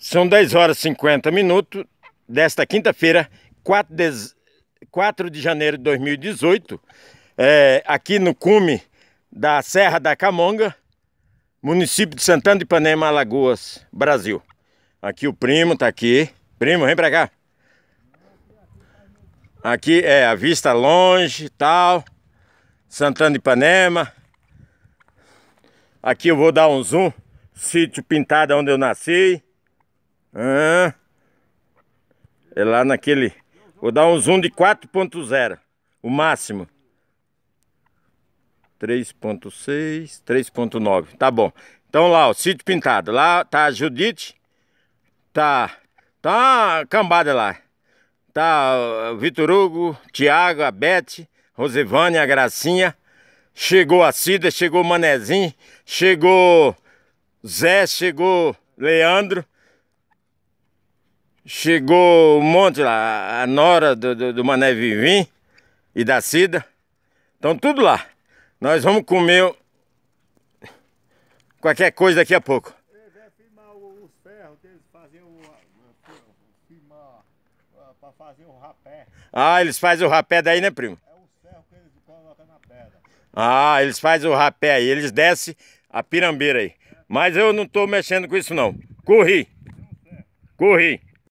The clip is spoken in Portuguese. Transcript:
São 10 horas e 50 minutos desta quinta-feira, 4 de, 4 de janeiro de 2018, é, aqui no cume da Serra da Camonga, município de Santana de Ipanema, Alagoas, Brasil. Aqui o primo tá aqui. Primo, vem pra cá. Aqui é a vista longe e tal. Santana de Ipanema. Aqui eu vou dar um zoom. Sítio pintado onde eu nasci. Ah, é lá naquele... Vou dar um zoom de 4.0. O máximo. 3.6, 3.9. Tá bom. Então lá, o sítio pintado. Lá tá a Judite. Tá... Tá uma cambada lá. Tá o Vitor Hugo, Tiago, a Bete, Rosevane, a Gracinha. Chegou a Cida, chegou o Manezinho, chegou Zé, chegou Leandro. Chegou um monte lá, a nora do, do, do Mané Vivim e da Cida. Estão tudo lá. Nós vamos comer qualquer coisa daqui a pouco. Eles é filmar os ferros, eles fazem o. filmar pra fazer o rapé. Ah, eles fazem o rapé daí, né, primo? É o ferro que eles colocam na pedra. Ah, eles fazem o rapé aí, eles descem a pirambeira aí. Mas eu não tô mexendo com isso não. Corri. Corri.